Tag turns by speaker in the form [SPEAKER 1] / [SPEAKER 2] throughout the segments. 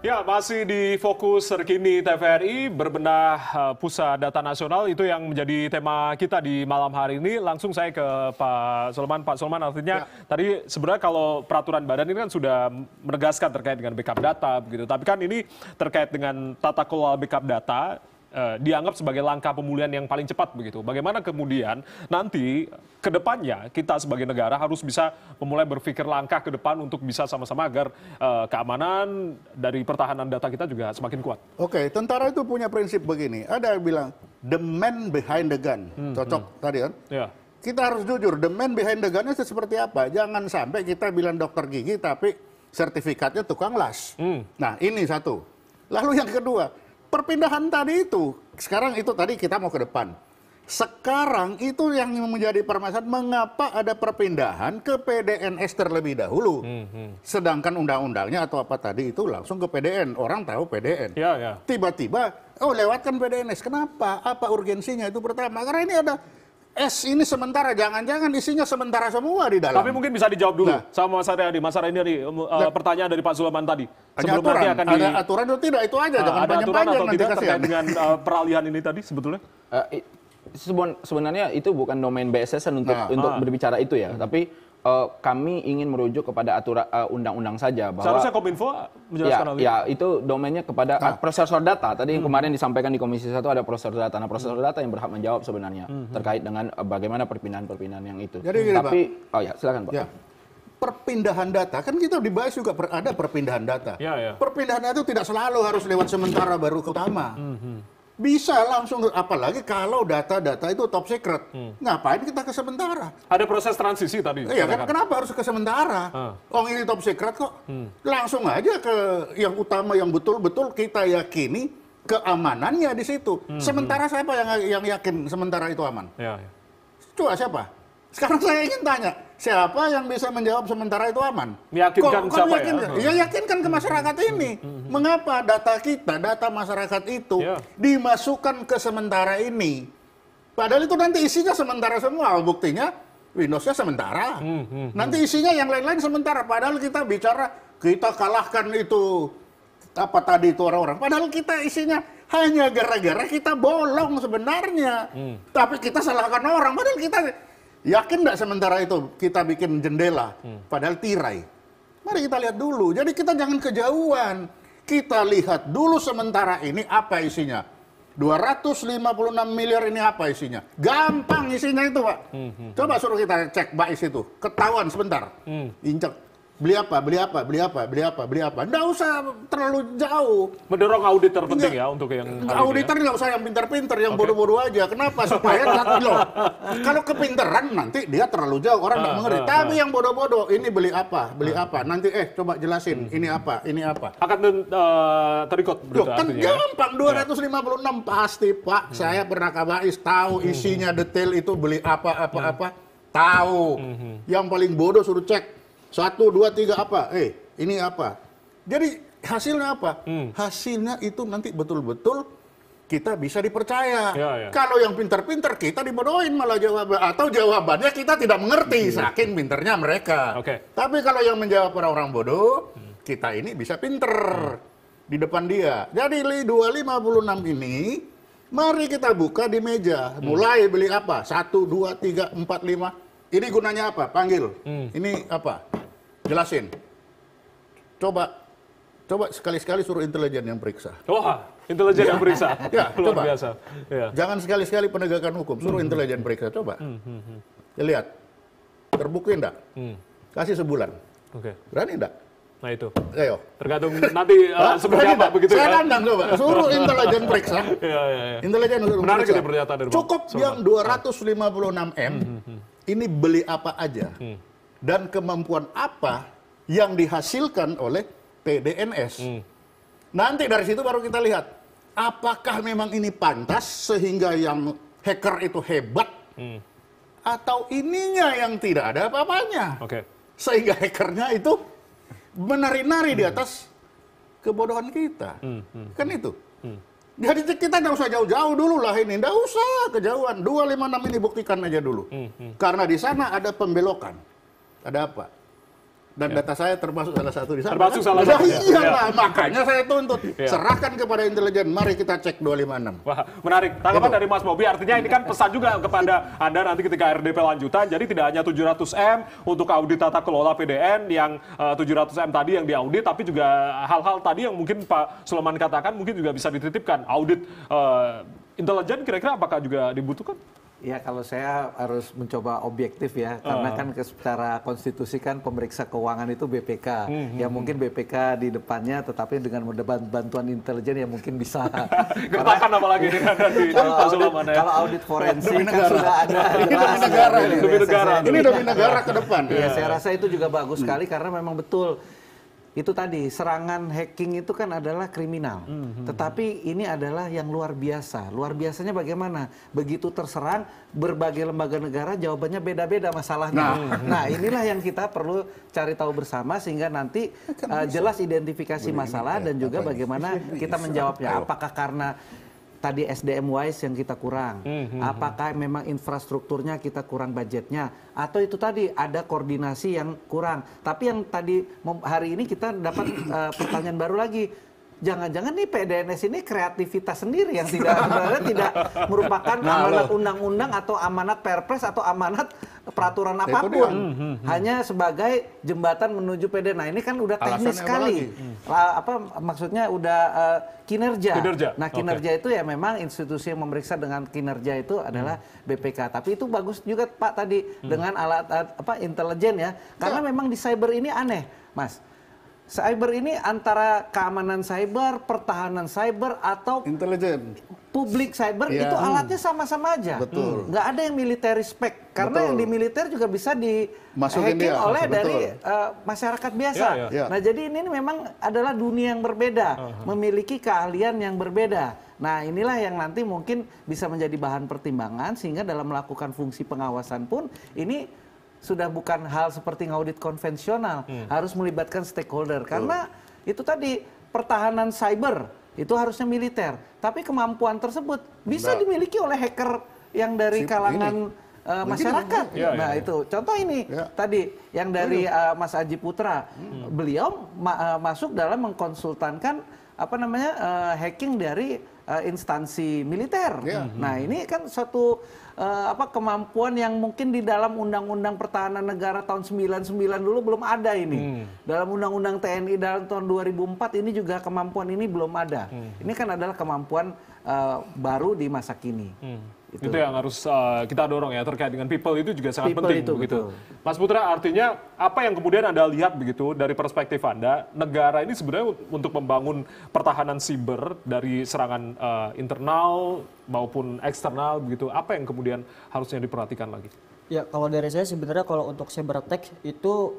[SPEAKER 1] Ya, masih di fokus terkini TVRI, berbenah eh, pusat data nasional itu yang menjadi tema kita di malam hari ini. Langsung saya ke Pak Solman. Pak Solman artinya ya. tadi sebenarnya kalau peraturan badan ini kan sudah menegaskan terkait dengan backup data begitu. Tapi kan ini terkait dengan tata kelola backup data eh, dianggap sebagai langkah pemulihan yang paling cepat begitu. Bagaimana kemudian nanti ke depannya kita sebagai negara harus bisa memulai berpikir langkah ke depan untuk bisa sama-sama agar eh, keamanan dari pertahanan data kita juga semakin kuat.
[SPEAKER 2] Oke, okay, tentara itu punya prinsip begini. Ada yang bilang the man behind the gun. Hmm, hmm. Cocok hmm. tadi kan? Ya. Kita harus jujur, the man behind the gun itu seperti apa? Jangan sampai kita bilang dokter gigi tapi sertifikatnya tukang las. Hmm. Nah, ini satu. Lalu yang kedua, perpindahan tadi itu, sekarang itu tadi kita mau ke depan. Sekarang itu yang menjadi permasalahan mengapa ada perpindahan ke PDNS terlebih dahulu. Hmm, hmm. Sedangkan undang-undangnya atau apa tadi itu langsung ke PDN. Orang tahu PDN. Ya, ya. Tiba-tiba, oh lewatkan PDNS. Kenapa? Apa urgensinya itu pertama? Karena ini ada S ini sementara, jangan-jangan isinya sementara semua
[SPEAKER 1] di dalam. Tapi mungkin bisa dijawab dulu nah, sama Mas Ariadi. Mas Ariadi, uh, eh, nah. pertanyaan dari Pak Sulaman tadi hanya sebelum aturan. nanti akan di... ada
[SPEAKER 2] aturan atau tidak itu aja, uh, jangan panjang-panjang nanti tidak kasihan. terkait dengan
[SPEAKER 1] uh, peralihan ini tadi sebetulnya? Uh, i, sebenarnya itu bukan domain BSSN untuk nah, untuk ah. berbicara itu ya, tapi
[SPEAKER 2] uh, kami ingin merujuk kepada aturan uh, undang-undang saja bahwa seharusnya
[SPEAKER 1] Kominfo menjelaskan ya, hal Ya,
[SPEAKER 2] itu domainnya kepada nah. prosesor data. Tadi hmm. kemarin disampaikan di Komisi satu ada prosesor data. Nah, prosesor hmm. data yang berhak menjawab sebenarnya hmm. terkait dengan bagaimana perpindahan-perpindahan yang itu. Jadi, hmm. Tapi oh ya, silakan Pak. Ya perpindahan data kan kita dibahas juga per, ada perpindahan data. Ya, ya. Perpindahan itu tidak selalu harus lewat sementara baru ke utama. Mm -hmm. Bisa langsung apalagi kalau data-data itu top secret. Mm. Ngapain kita ke sementara?
[SPEAKER 1] Ada proses transisi tadi. Iya kan
[SPEAKER 2] kenapa harus ke sementara? Uh. Oh ini top secret kok. Mm. Langsung aja ke yang utama yang betul-betul kita yakini keamanannya di situ. Hmm. Sementara hmm. siapa yang yang yakin sementara itu aman? Ya, ya. Coba siapa? Sekarang saya ingin tanya, siapa yang bisa menjawab sementara itu aman? Meyakinkan kok, siapa yakin, ya? Hmm. Ya yakinkan ke masyarakat ini. Hmm, hmm, Mengapa data kita, data masyarakat itu yeah. dimasukkan ke sementara ini? Padahal itu nanti isinya sementara semua. Buktinya Windows-nya sementara. Hmm, hmm, nanti isinya yang lain-lain sementara. Padahal kita bicara kita kalahkan itu apa tadi itu orang-orang. Padahal kita isinya hanya gara-gara kita bolong sebenarnya. Hmm. Tapi kita salahkan orang. Padahal kita Yakin nggak sementara itu kita bikin jendela, hmm. padahal tirai? Mari kita lihat dulu. Jadi kita jangan kejauhan. Kita lihat dulu sementara ini apa isinya. 256 miliar ini apa isinya? Gampang isinya itu, Pak. Hmm, hmm, Coba suruh kita cek bais itu. Ketahuan sebentar. Injek. Beli apa? Beli apa? Beli apa? Beli apa? Beli apa? Nggak usah terlalu jauh. Mendorong auditor penting ya, ya
[SPEAKER 1] untuk yang ya. auditor
[SPEAKER 2] nggak usah yang pinter-pinter yang okay. bodoh-bodoh aja. Kenapa? Supaya nggak loh. Kalau kepinteran nanti dia terlalu jauh, orang nggak ah, mengerti. Ah, Tapi ah. yang bodoh-bodoh, ini beli apa? Beli apa? Nanti eh coba jelasin, hmm. ini apa? Ini apa?
[SPEAKER 1] Akan uh, eh, terikut. Loh, kan artinya, ya. gampang
[SPEAKER 2] 256 ya. pasti Pak. Hmm. Saya pernah kabais tahu hmm. isinya detail itu beli apa apa hmm. apa. Tahu. Hmm. Yang paling bodoh suruh cek satu, dua, tiga apa? Eh, ini apa? Jadi hasilnya apa? Hmm. Hasilnya itu nanti betul-betul kita bisa dipercaya. Ya, ya. Kalau yang pinter-pinter kita dibodohin malah jawab atau jawabannya kita tidak mengerti hmm. saking pinternya mereka. Okay. Tapi kalau yang menjawab orang-orang bodoh, hmm. kita ini bisa pinter hmm. di depan dia. Jadi 256 ini mari kita buka di meja. Hmm. Mulai beli apa? Satu, dua, tiga, empat, lima. Ini gunanya apa? Panggil. Hmm. Ini apa? jelasin. Coba coba sekali-sekali suruh intelijen yang periksa. Wah, intelijen ya. yang periksa. Ya, luar coba. biasa. Ya. Jangan sekali-sekali penegakan hukum, suruh hmm. intelijen periksa coba. Hmm. Hmm. hmm. Ya, lihat. Terbukti enggak? Hmm. Kasih sebulan. Oke. Okay. Berani enggak? Nah itu. Ayo. Tergantung nanti uh, seperti apa enggak? begitu Saya ya. Saya coba. Suruh intelijen periksa. Iya, iya, iya. Intelijen suruh Menarik periksa. pernyataan dari Cukup yang 256 M, hmm, hmm, hmm. ini beli apa aja. Hmm dan kemampuan apa yang dihasilkan oleh PDNS Hmm. Nanti dari situ baru kita lihat apakah memang ini pantas sehingga yang hacker itu hebat hmm. atau ininya yang tidak ada apa-apanya. Okay. Sehingga hackernya itu menari-nari hmm. di atas kebodohan kita. Hmm. Hmm. Kan hmm. itu. Hmm. Jadi kita nggak usah jauh-jauh dulu lah ini, nggak usah kejauhan. 256 ini buktikan aja dulu. Hmm. Hmm. Karena di sana ada pembelokan ada apa? Dan ya. data saya termasuk salah satu di sana. Termasuk salah satu. Nah, iya ya. makanya
[SPEAKER 1] saya tuntut. Ya.
[SPEAKER 2] Serahkan kepada intelijen, mari kita cek 256.
[SPEAKER 1] Wah, menarik. Tanggapan Itu. dari Mas Bobi, artinya ini kan pesan juga kepada Anda nanti ketika RDP lanjutan, jadi tidak hanya 700M untuk audit tata kelola PDN yang eh, uh, 700M tadi yang diaudit, tapi juga hal-hal tadi yang mungkin Pak Suleman katakan mungkin juga bisa dititipkan. Audit uh, intelijen kira-kira apakah juga dibutuhkan?
[SPEAKER 3] Ya kalau saya harus mencoba objektif ya, uh. karena ah. kan secara konstitusi kan pemeriksa keuangan itu BPK. Mm -hmm. Ya hmm, mungkin hmm. BPK di depannya, tetapi dengan bantuan intelijen ya mungkin bisa. Gertakan
[SPEAKER 1] apalagi lagi Kalau audit,
[SPEAKER 3] kalau audit forensik kan negara. sudah ada. Ini demi negara. Gitu. Ini demi negara. Ini demi negara ke depan. Ya, saya iya. rasa itu juga bagus sekali karena memang betul itu tadi serangan hacking itu kan adalah kriminal. Mm -hmm. Tetapi ini adalah yang luar biasa. Luar biasanya bagaimana? Begitu terserang berbagai lembaga negara jawabannya beda-beda masalahnya. Nah. nah, inilah yang kita perlu cari tahu bersama sehingga nanti uh, jelas identifikasi masalah ya, dan juga bagaimana kita menjawabnya. Apakah karena tadi SDM wise yang kita kurang? Mm-hmm. Apakah hmm. memang infrastrukturnya kita kurang budgetnya? Atau itu tadi ada koordinasi yang kurang? Tapi yang tadi hari ini kita dapat uh, pertanyaan baru lagi. Jangan-jangan nih PDNS ini kreativitas sendiri yang tidak sebenarnya tidak merupakan nah, amanat undang-undang atau amanat Perpres atau amanat peraturan ya, apapun, hmm, hmm, hmm. hanya sebagai jembatan menuju PD. Nah ini kan udah teknis Alasan sekali, apa, apa maksudnya udah uh, kinerja. kinerja. Nah kinerja okay. itu ya memang institusi yang memeriksa dengan kinerja itu adalah hmm. BPK. Tapi itu bagus juga Pak tadi hmm. dengan alat, alat apa intelijen ya, karena ya. memang di cyber ini aneh, Mas Cyber ini antara keamanan cyber, pertahanan cyber, atau intelijen publik cyber ya. itu alatnya sama-sama aja. Betul. Hmm. Nggak ada yang militer spek karena Betul. yang di militer juga bisa di Masukin eh, hacking dia. oleh Betul. dari uh, masyarakat biasa. Ya, ya. Nah, jadi ini memang adalah dunia yang berbeda, uh -huh. memiliki keahlian yang berbeda. Nah, inilah yang nanti mungkin bisa menjadi bahan pertimbangan sehingga dalam melakukan fungsi pengawasan pun ini sudah bukan hal seperti ngaudit konvensional, hmm. harus melibatkan stakeholder karena itu tadi pertahanan cyber itu harusnya militer, tapi kemampuan tersebut bisa dimiliki oleh hacker yang dari Sip, kalangan ini uh, masyarakat. Ya, nah, ya, itu contoh ini ya. tadi yang oh, dari uh, Mas Aji Putra. Hmm. Beliau ma uh, masuk dalam mengkonsultankan apa namanya uh, hacking dari uh, instansi militer. Iya. Nah, ini kan suatu uh, apa kemampuan yang mungkin di dalam Undang-Undang Pertahanan Negara tahun 99 dulu belum ada ini. Hmm. Dalam Undang-Undang TNI dalam tahun 2004 ini juga kemampuan ini belum ada. Hmm. Ini kan adalah kemampuan uh, baru di masa kini. Hmm.
[SPEAKER 1] Itu. itu yang harus uh, kita dorong ya terkait dengan people itu juga sangat people penting itu, begitu. Mas Putra artinya apa yang kemudian Anda lihat begitu dari perspektif Anda negara ini sebenarnya untuk membangun pertahanan siber dari serangan uh, internal maupun eksternal begitu apa yang kemudian harusnya diperhatikan lagi?
[SPEAKER 4] Ya, kalau dari saya sebenarnya kalau untuk cyber attack itu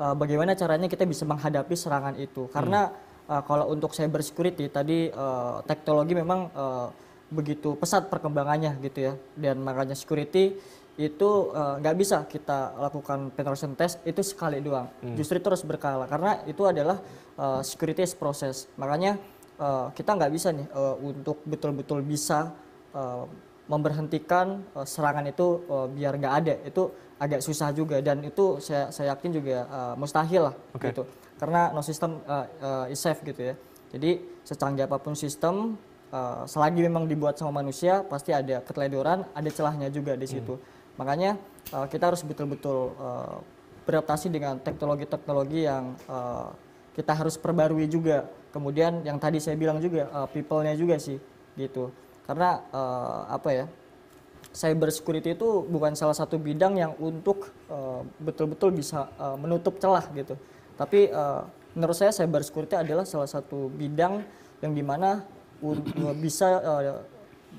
[SPEAKER 4] uh, bagaimana caranya kita bisa menghadapi serangan itu karena hmm. uh, kalau untuk cyber security tadi uh, teknologi memang uh, begitu pesat perkembangannya gitu ya dan makanya security itu eh, nggak uh, bisa kita lakukan penetration test itu sekali doang hmm. justru terus berkala karena itu adalah uh, security process makanya uh, kita nggak bisa nih uh, untuk betul-betul bisa uh, memberhentikan uh, serangan itu uh, biar nggak ada itu agak susah juga dan itu saya saya yakin juga uh, mustahil lah okay. gitu karena no system uh, uh, is safe gitu ya jadi secanggih apapun sistem Eh, selagi memang dibuat sama manusia pasti ada keteledoran, ada celahnya juga di hmm. situ. Hmm. Makanya uh, kita harus betul-betul uh, beradaptasi dengan teknologi-teknologi yang uh, kita harus perbarui juga. Kemudian yang tadi saya bilang juga uh, people-nya juga sih gitu. Karena uh, apa ya? Cyber security itu bukan salah satu bidang yang untuk betul-betul uh, bisa uh, menutup celah gitu. Tapi uh, menurut saya cyber security adalah salah satu bidang yang dimana Eh, bisa uh,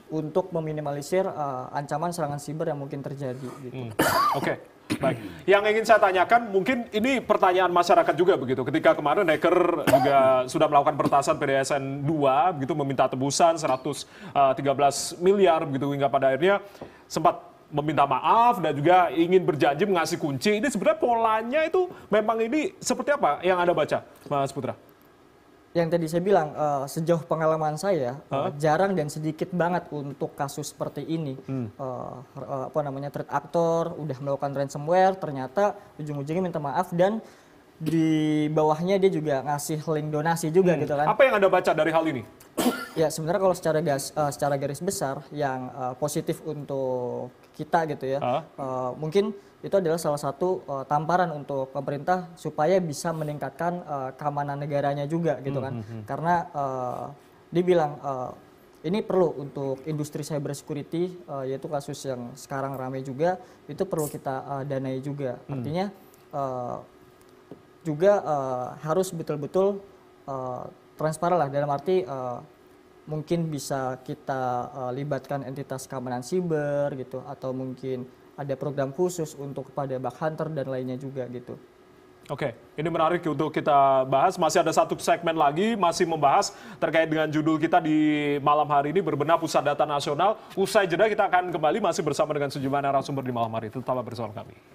[SPEAKER 4] untuk meminimalisir uh, ancaman serangan siber yang mungkin terjadi. Gitu. Hmm. Oke. Okay.
[SPEAKER 1] Baik, yang ingin saya tanyakan mungkin ini pertanyaan masyarakat juga begitu. Ketika kemarin hacker juga sudah melakukan pertasan PDSN 2 begitu meminta tebusan 113 miliar begitu hingga pada akhirnya sempat meminta maaf dan juga ingin berjanji mengasih kunci. Ini sebenarnya polanya itu memang ini seperti apa yang Anda baca, Mas Putra?
[SPEAKER 4] yang tadi saya bilang uh, sejauh pengalaman saya huh? Eh, uh, jarang dan sedikit banget untuk kasus seperti ini hmm. uh, uh, apa namanya threat actor udah melakukan ransomware ternyata ujung-ujungnya minta maaf dan di bawahnya dia juga ngasih link donasi juga hmm. gitu kan
[SPEAKER 1] apa yang anda baca dari hal ini
[SPEAKER 4] ya sebenarnya kalau secara gas uh, secara garis besar yang uh, positif untuk kita gitu ya. Uh. Uh, mungkin itu adalah salah satu uh, tamparan untuk pemerintah supaya bisa meningkatkan uh, keamanan negaranya juga gitu hmm, kan. Mm -hmm. Karena uh, dibilang uh, ini perlu untuk industri cyber security uh, yaitu kasus yang sekarang ramai juga itu perlu kita uh, danai juga. Mm. Artinya uh, juga uh, harus betul-betul uh, transparan lah dalam arti uh, mungkin bisa kita uh, libatkan entitas keamanan siber gitu atau mungkin ada program khusus untuk kepada bug hunter dan lainnya juga gitu.
[SPEAKER 1] Oke, ini menarik untuk kita bahas. Masih ada satu segmen lagi, masih membahas terkait dengan judul kita di malam hari ini, Berbenah Pusat Data Nasional. Usai jeda kita akan kembali masih bersama dengan sejumlah narasumber di malam hari. Tetaplah bersama kami.